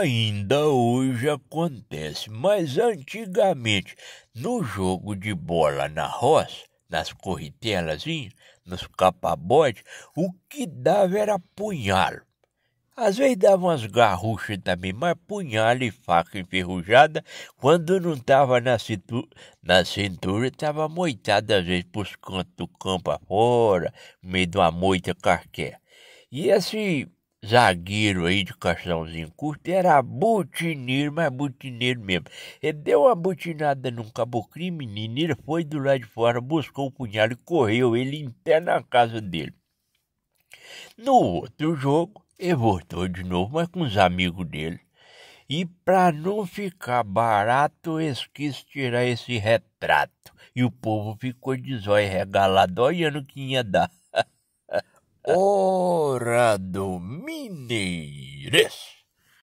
Ainda hoje acontece, mas antigamente, no jogo de bola na roça, nas corritelazinhas, nos capabotes, o que dava era punhal. Às vezes dava umas garruchas também, mas punhal e faca enferrujada, quando não estava na cintura, na cintura estava moitada às vezes para os cantos do campo afora, no meio de uma moita carqué. E esse assim, zagueiro aí de caixãozinho curto, era botineiro, mas botineiro mesmo. Ele deu uma botinada num caboclinho, menino, ele foi do lado de fora, buscou o punhal e correu ele em pé na casa dele. No outro jogo, ele voltou de novo, mas com os amigos dele. E para não ficar barato, eles quis tirar esse retrato. E o povo ficou de zóio regalado, olhando o que ia dar. Ora do we need this.